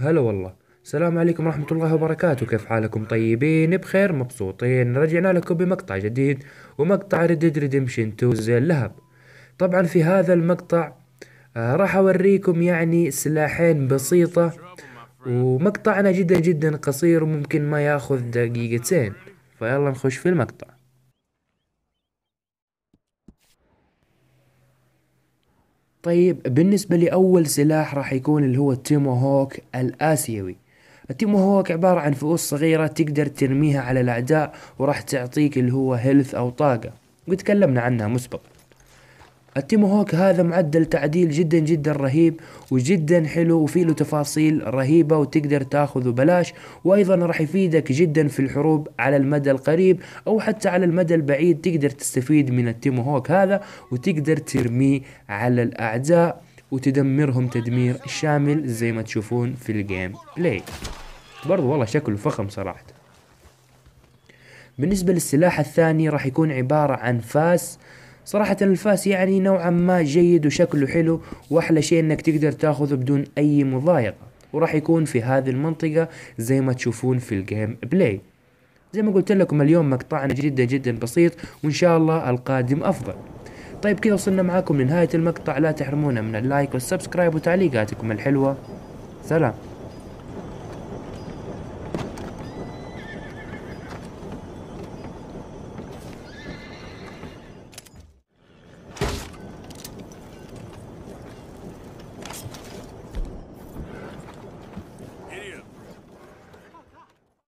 هلا والله السلام عليكم ورحمة الله وبركاته كيف حالكم طيبين بخير مبسوطين رجعنا لكم بمقطع جديد ومقطع ريدد ريدمشن 2 زي اللهب طبعا في هذا المقطع آه راح اوريكم يعني سلاحين بسيطة ومقطعنا جدا جدا قصير وممكن ما ياخذ دقيقتين فيلا نخش في المقطع طيب بالنسبة لأول سلاح راح يكون اللي هو التيمو هوك الآسيوي التيمو هوك عبارة عن فؤوس صغيرة تقدر ترميها على الأعداء وراح تعطيك اللي هو هيلث أو طاقة وتكلمنا عنها مسبقا التيمو هوك هذا معدل تعديل جدا جدا رهيب وجدا حلو وفي له تفاصيل رهيبة وتقدر تاخذه بلاش وايضا راح يفيدك جدا في الحروب على المدى القريب او حتى على المدى البعيد تقدر تستفيد من التيمو هوك هذا وتقدر ترميه على الاعداء وتدمرهم تدمير شامل زي ما تشوفون في الجيم بلاي برضو والله شكله فخم صراحة بالنسبة للسلاح الثاني راح يكون عبارة عن فاس صراحة الفاس يعني نوعا ما جيد وشكله حلو واحلى شيء انك تقدر تاخذه بدون اي مضايقة وراح يكون في هذه المنطقة زي ما تشوفون في الجيم بلاي زي ما قلت لكم اليوم مقطعنا جدا جدا بسيط وان شاء الله القادم افضل طيب كذا وصلنا معاكم لنهاية المقطع لا تحرمونا من اللايك والسبسكرايب وتعليقاتكم الحلوة سلام